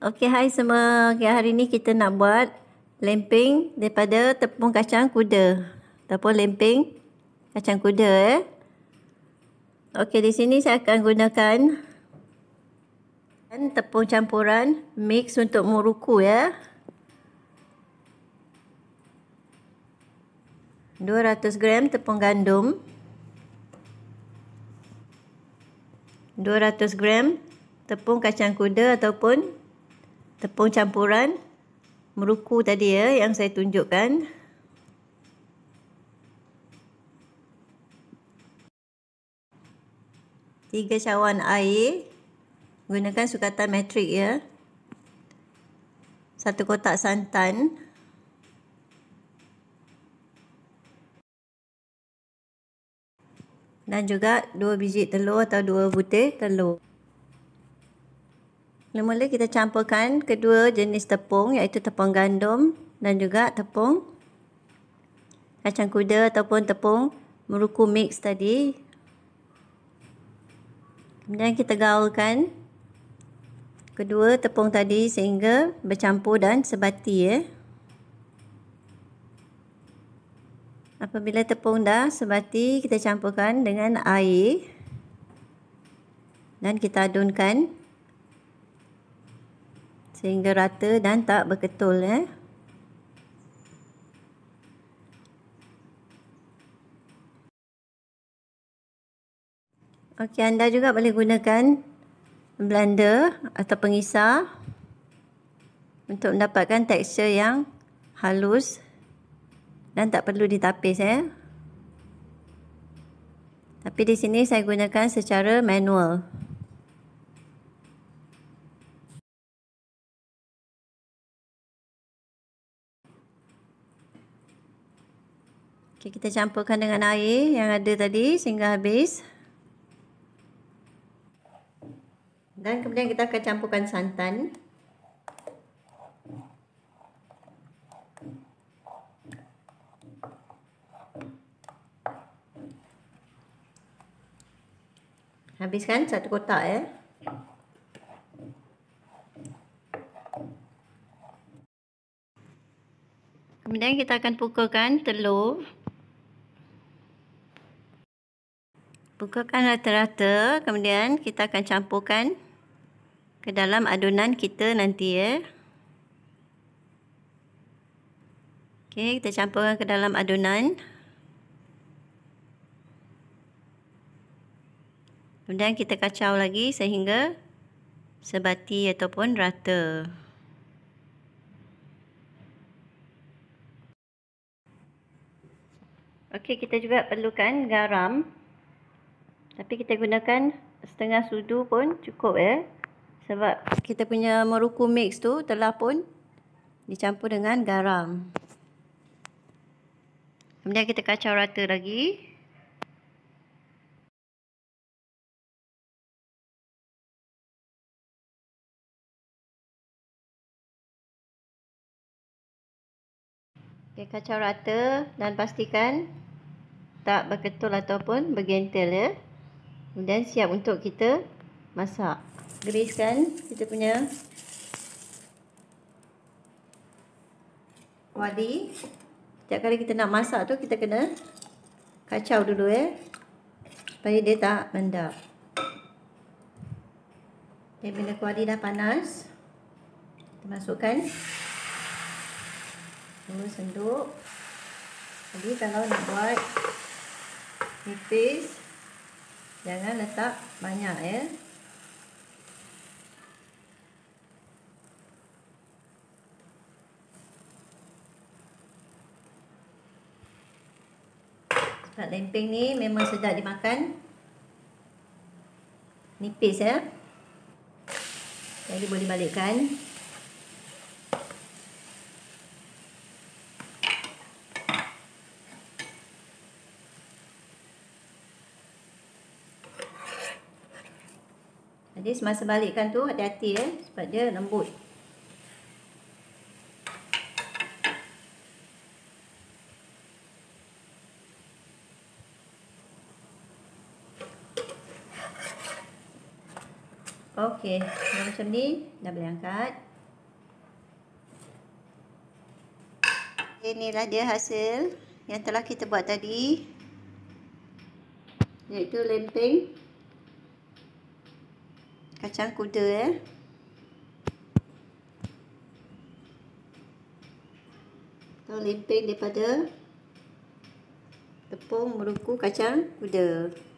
Okey, hai semua. Okey, hari ni kita nak buat lemping daripada tepung kacang kuda. Ataupun lemping kacang kuda eh. Okey, di sini saya akan gunakan tepung campuran mix untuk muruku ya. 200 gram tepung gandum. 200 gram tepung kacang kuda ataupun tepung campuran meruku tadi ya yang saya tunjukkan. Tiga cawan air. Gunakan sukatan metrik ya. Satu kotak santan. Dan juga dua biji telur atau dua butir telur. Mula-mula kita campurkan kedua jenis tepung iaitu tepung gandum dan juga tepung kacang kuda ataupun tepung meruku mix tadi. Kemudian kita gaulkan kedua tepung tadi sehingga bercampur dan sebati ya. Apabila tepung dah sebati, kita campurkan dengan air dan kita adunkan sehingga rata dan tak berketul eh. Okey, anda juga boleh gunakan blender atau pengisar untuk mendapatkan tekstur yang halus dan tak perlu ditapis eh. Tapi di sini saya gunakan secara manual. Okay, kita campurkan dengan air yang ada tadi sehingga habis. Dan kemudian kita akan campurkan santan. Habiskan satu kotak ya. Eh. Kemudian kita akan pukulkan telur. Bukakan rata-rata. Kemudian kita akan campurkan ke dalam adunan kita nanti ya. Okey, kita campurkan ke dalam adunan. Kemudian kita kacau lagi sehingga sebati ataupun rata. Okey, kita juga perlukan garam. Tapi kita gunakan setengah sudu pun cukup ya. Sebab kita punya meruku mix tu telah pun dicampur dengan garam. Kemudian kita kacau rata lagi. Okay, kacau rata dan pastikan tak berketul ataupun bergentel ya. Kemudian siap untuk kita masak. Greaskan kita punya wadi. Setiap kali kita nak masak tu kita kena kacau dulu ya. Eh. Supaya dia tak mendap. Dan bila kuadi dah panas, kita masukkan dulu senduk. Jadi kalau nak buat nipis, Jangan letak banyak ya. Sebab lemping ni memang sedap dimakan. Nipis ya. Jadi boleh balikkan. Jadi semasa balikkan tu hati-hati eh sebab dia lembut. Okey, dah macam ni dah boleh angkat. Inilah dia hasil yang telah kita buat tadi. Iaitu lempeng kacang kuda ya. Eh. Kita limping daripada tepung merungku kacang kuda.